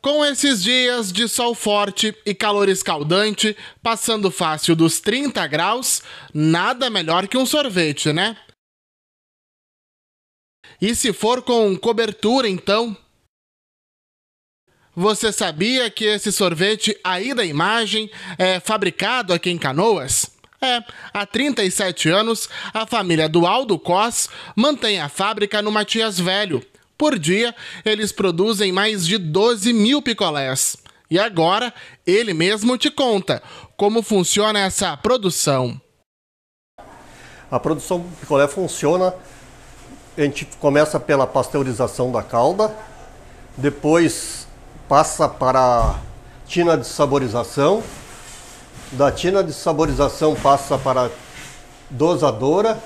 Com esses dias de sol forte e calor escaldante, passando fácil dos 30 graus, nada melhor que um sorvete, né? E se for com cobertura, então? Você sabia que esse sorvete aí da imagem é fabricado aqui em Canoas? É, há 37 anos, a família do Aldo Cos mantém a fábrica no Matias Velho, por dia, eles produzem mais de 12 mil picolés. E agora, ele mesmo te conta como funciona essa produção. A produção do picolé funciona, a gente começa pela pasteurização da calda, depois passa para a tina de saborização, da tina de saborização passa para a dosadora,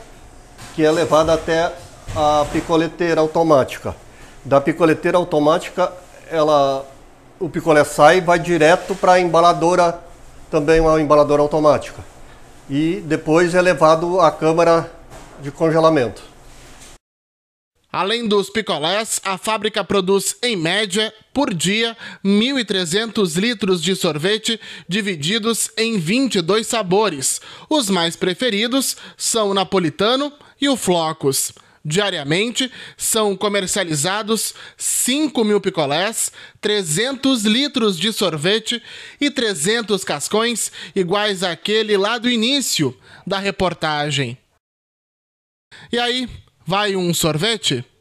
que é levada até a picoleteira automática da picoleteira automática, ela, o picolé sai e vai direto para a embaladora, também uma embaladora automática. E depois é levado à câmara de congelamento. Além dos picolés, a fábrica produz, em média, por dia, 1.300 litros de sorvete divididos em 22 sabores. Os mais preferidos são o napolitano e o flocos diariamente. São comercializados 5 mil picolés, 300 litros de sorvete e 300 cascões, iguais àquele lá do início da reportagem. E aí, vai um sorvete?